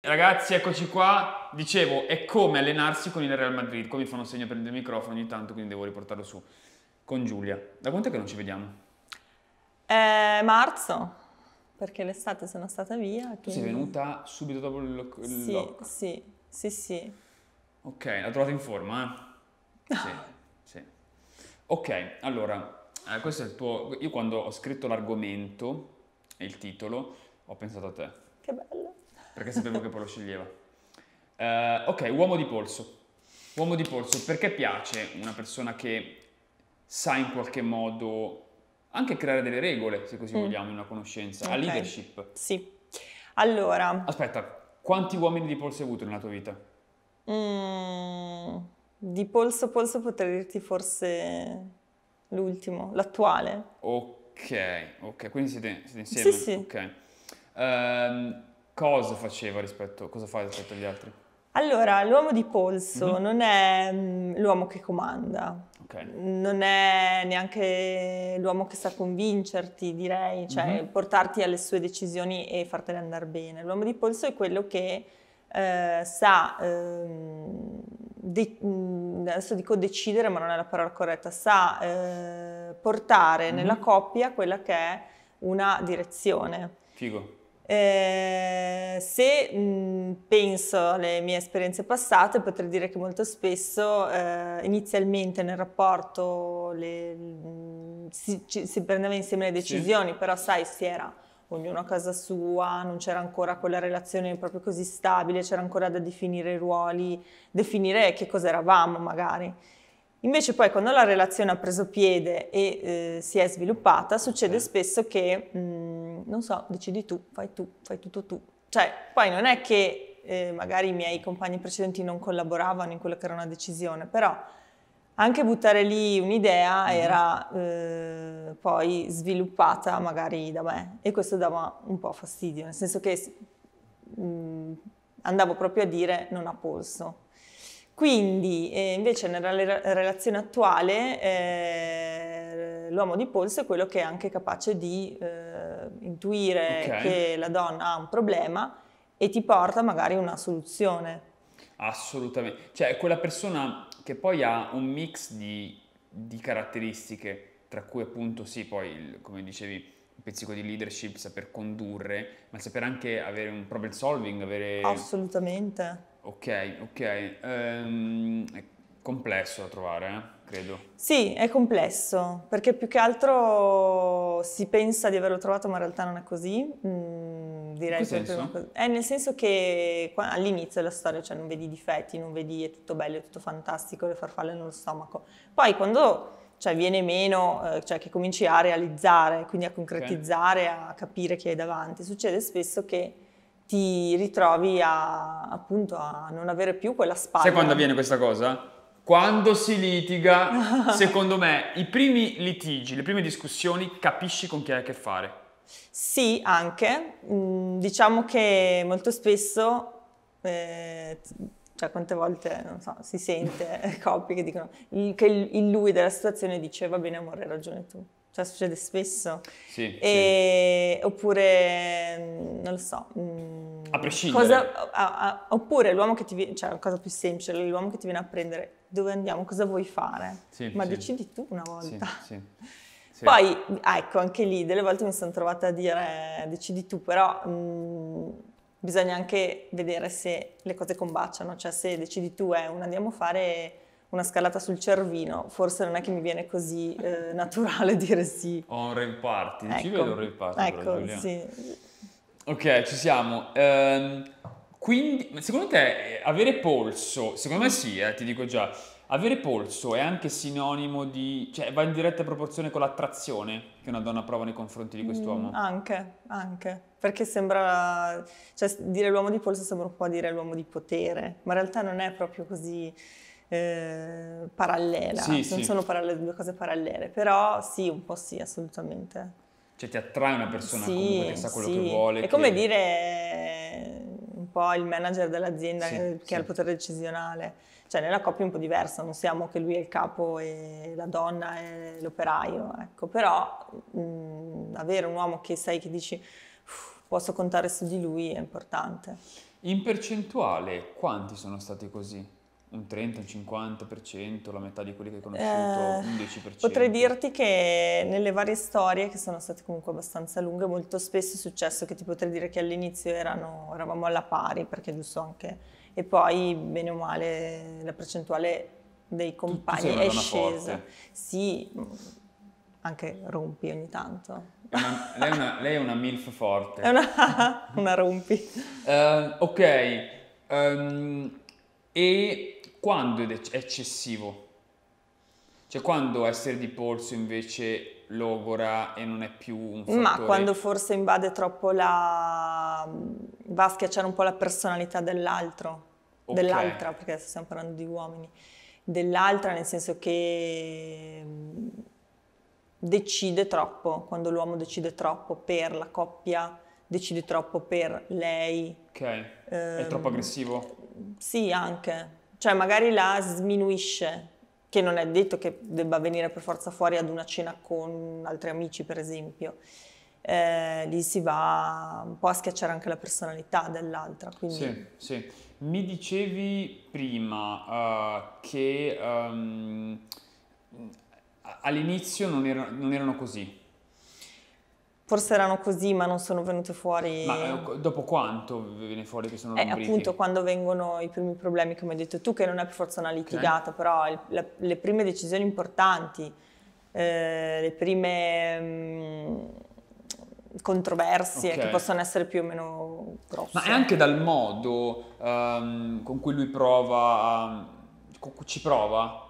Ragazzi, eccoci qua. Dicevo, è come allenarsi con il Real Madrid. Qua mi fanno segno prendere il microfono ogni tanto, quindi devo riportarlo su. Con Giulia. Da quanto è che non ci vediamo? È eh, marzo, perché l'estate sono stata via. Quindi... sei venuta subito dopo il, lo- il sì, lock? Sì, sì, sì. Ok, l'ha trovata in forma, eh? Sì, sì. Ok, allora, eh, questo è il tuo... Io quando ho scritto l'argomento e il titolo ho pensato a te. Che bello perché sapevo che poi lo sceglieva. Uh, ok, uomo di polso. Uomo di polso, perché piace una persona che sa in qualche modo anche creare delle regole, se così mm. vogliamo, in una conoscenza, okay. a leadership? Sì. Allora... Aspetta, quanti uomini di polso hai avuto nella tua vita? Mm, di polso polso potrei dirti forse l'ultimo, l'attuale. Ok, ok, quindi siete, siete insieme? Sì, sì. Ok. Um, cosa faceva rispetto, cosa fa rispetto agli altri? Allora, l'uomo di polso mm-hmm. non è mm, l'uomo che comanda, okay. non è neanche l'uomo che sa convincerti, direi, cioè mm-hmm. portarti alle sue decisioni e fartele andare bene. L'uomo di polso è quello che eh, sa, eh, de- mm, adesso dico decidere, ma non è la parola corretta, sa eh, portare mm-hmm. nella coppia quella che è una direzione. Figo. Eh, se mh, mm, penso alle mie esperienze passate, potrei dire che molto spesso eh, inizialmente nel rapporto le, mm, si, ci, si, prendeva insieme le decisioni, sì. però sai, si era ognuno a casa sua, non c'era ancora quella relazione proprio così stabile, c'era ancora da definire i ruoli, definire che cosa eravamo magari. Invece poi quando la relazione ha preso piede e eh, si è sviluppata, succede sì. spesso che... Mh, mm, non so, decidi tu, fai tu, fai tutto tu. Cioè, poi non è che eh, magari i miei compagni precedenti non collaboravano in quella che era una decisione, però anche buttare lì un'idea mm-hmm. era eh, poi sviluppata magari da me e questo dava un po' fastidio, nel senso che mh, mm, andavo proprio a dire non ha polso. Quindi eh, invece nella re- relazione attuale eh, l'uomo di polso è quello che è anche capace di eh, intuire okay. che la donna ha un problema e ti porta magari una soluzione. Assolutamente, cioè quella persona che poi ha un mix di, di caratteristiche, tra cui appunto sì, poi il, come dicevi, un pizzico di leadership, saper condurre, ma saper anche avere un problem solving, avere... Assolutamente. Ok, ok. Um, ecco complesso da trovare, eh? credo. Sì, è complesso, perché più che altro si pensa di averlo trovato, ma in realtà non è così. Mm, direi che cosa... È eh, nel senso che all'inizio della storia, cioè non vedi difetti, non vedi è tutto bello, è tutto fantastico, le farfalle nello stomaco. Poi quando cioè, viene meno, eh, cioè che cominci a realizzare, quindi a concretizzare, okay. a capire chi è davanti, succede spesso che ti ritrovi a, appunto a non avere più quella spalla. Sai quando avviene questa cosa? Quando si litiga, secondo me, i primi litigi, le prime discussioni, capisci con chi hai a che fare. Sì, anche. Mm, diciamo che molto spesso, eh, cioè quante volte, non so, si sente coppie che dicono che il lui della situazione dice va bene amore, hai ragione tu. Cioè succede spesso. Sì, e, sì. Oppure, mm, non lo so. Mm, a prescindere. Cosa, a, a, oppure l'uomo che ti viene, cioè una cosa più semplice, l'uomo che ti viene a prendere dove andiamo, cosa vuoi fare, sì, ma sì. decidi tu una volta. Sì, Poi, ecco, anche lì delle volte mi sono trovata a dire decidi tu, però mh, mm, bisogna anche vedere se le cose combaciano, cioè se decidi tu è eh, un andiamo a fare una scalata sul Cervino, forse non è che mi viene così eh, naturale dire sì. O un rave party, ecco. ci vedo un rave party. Ecco, però, sì. Ok, ci siamo. Um, quindi, secondo te eh, avere polso, secondo me sì, eh, ti dico già, avere polso è anche sinonimo di, cioè va in diretta proporzione con l'attrazione che una donna prova nei confronti di quest'uomo? Mm, anche, anche, perché sembra, cioè dire l'uomo di polso sembra un po' dire l'uomo di potere, ma in realtà non è proprio così eh, parallela, sì, non sì. sono parallele, due cose parallele, però sì, un po' sì, assolutamente. Cioè ti attrae una persona sì, comunque che sa quello sì. che vuole. È che... come dire un po' il manager dell'azienda sì, che sì. ha il potere decisionale. Cioè nella coppia è un po' diversa, non siamo che lui è il capo e la donna è l'operaio, ecco. Però mh, mm, avere un uomo che sai che dici posso contare su di lui è importante. In percentuale quanti sono stati così? un 30, un 50%, la metà di quelli che hai conosciuto, eh, un eh, 10%. Potrei dirti che nelle varie storie, che sono state comunque abbastanza lunghe, molto spesso è successo che ti potrei dire che all'inizio erano, eravamo alla pari, perché giusto anche, e poi bene o male la percentuale dei compagni è scesa. Forte. Sì, anche rompi ogni tanto. È una, lei, è una, lei, è una, MILF forte. È una, una rompi. Uh, eh, ok, um, e quando è eccessivo? Cioè quando essere di polso invece logora e non è più un fattore... Ma quando forse invade troppo la... va a schiacciare un po' la personalità dell'altro, okay. dell'altra, perché stiamo parlando di uomini, dell'altra nel senso che decide troppo, quando l'uomo decide troppo per la coppia, decide troppo per lei. Ok, ehm, è troppo ehm, aggressivo? Sì, anche cioè magari la sminuisce, che non è detto che debba venire per forza fuori ad una cena con altri amici, per esempio. Eh, lì si va un po' a schiacciare anche la personalità dell'altra. Quindi... Sì, sì. Mi dicevi prima uh, che um, all'inizio non, era, non erano così Forse erano così, ma non sono venute fuori. Ma eh, dopo quanto viene fuori che sono eh, appunto quando vengono i primi problemi, come hai detto tu, che non è per forza una litigata, okay. però il, la, le prime decisioni importanti, eh, le prime mh, mm, controversie okay. che possono essere più o meno grosse. Ma è anche dal modo um, con cui lui prova, um, ci prova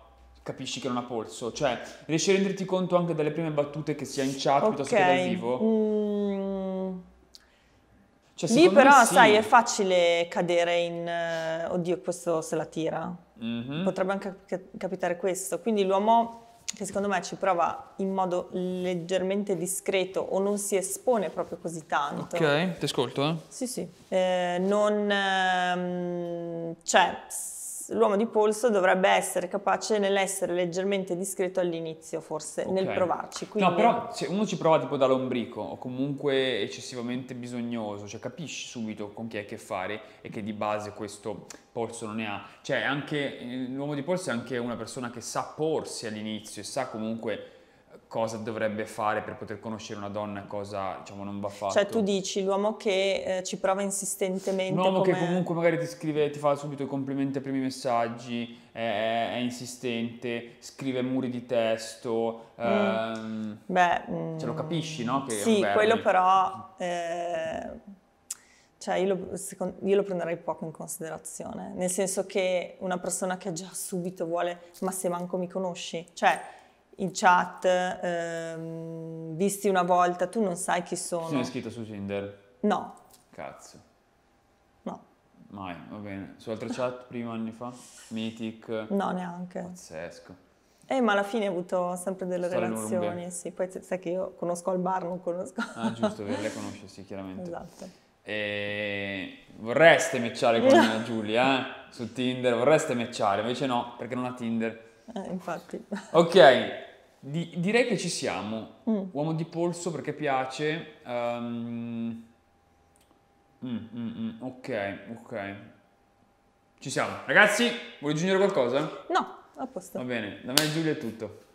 capisci che non ha polso. Cioè, riesci a renderti conto anche dalle prime battute che sia in chat okay. piuttosto che dal vivo? Mm. Cioè, sì, però, sì. sai, è facile cadere in... Eh, oddio, questo se la tira. Mm-hmm. Potrebbe anche capitare questo. Quindi l'uomo che secondo me ci prova in modo leggermente discreto o non si espone proprio così tanto. Ok, ti ascolto. Eh? Sì, sì. Eh, non... Ehm, cioè l'uomo di polso dovrebbe essere capace nell'essere leggermente discreto all'inizio, forse, okay. nel provarci. Quindi... No, però se uno ci prova tipo da lombrico o comunque eccessivamente bisognoso, cioè capisci subito con chi hai a che fare e che di base questo polso non ne ha. Cioè anche eh, l'uomo di polso è anche una persona che sa porsi all'inizio e sa comunque cosa dovrebbe fare per poter conoscere una donna e cosa diciamo, non va cioè, fatto. Cioè tu dici l'uomo che eh, ci prova insistentemente. L'uomo come... che comunque magari ti scrive, ti fa subito i complimenti ai primi messaggi, è, è insistente, scrive muri di testo. Mm. Ehm, Beh, ce cioè, lo mm, capisci, no? Che sì, quello però... Eh, cioè io lo, secondo, io lo prenderei poco in considerazione, nel senso che una persona che già subito vuole, ma se manco mi conosci, cioè in chat, ehm, visti una volta, tu non sai chi sono. Sono iscritto su Tinder? No. Cazzo. No. Mai, va bene. Su altre chat prima anni fa? Mythic? No, neanche. Pazzesco. Eh, ma alla fine ho avuto sempre delle Storie relazioni, lunghe. sì. Poi sai che io conosco al bar, non conosco. Ah, giusto, lei conosce, sì, chiaramente. Esatto. E vorreste matchare con Giulia eh? su Tinder, vorreste matchare, invece no, perché non ha Tinder. Eh, infatti. Ok, di, direi che ci siamo. Mm. Uomo di polso perché piace. Um, mm, ok, ok. Ci siamo. Ragazzi, vuoi aggiungere qualcosa? No, a posto. Va bene, da me Giulia è tutto.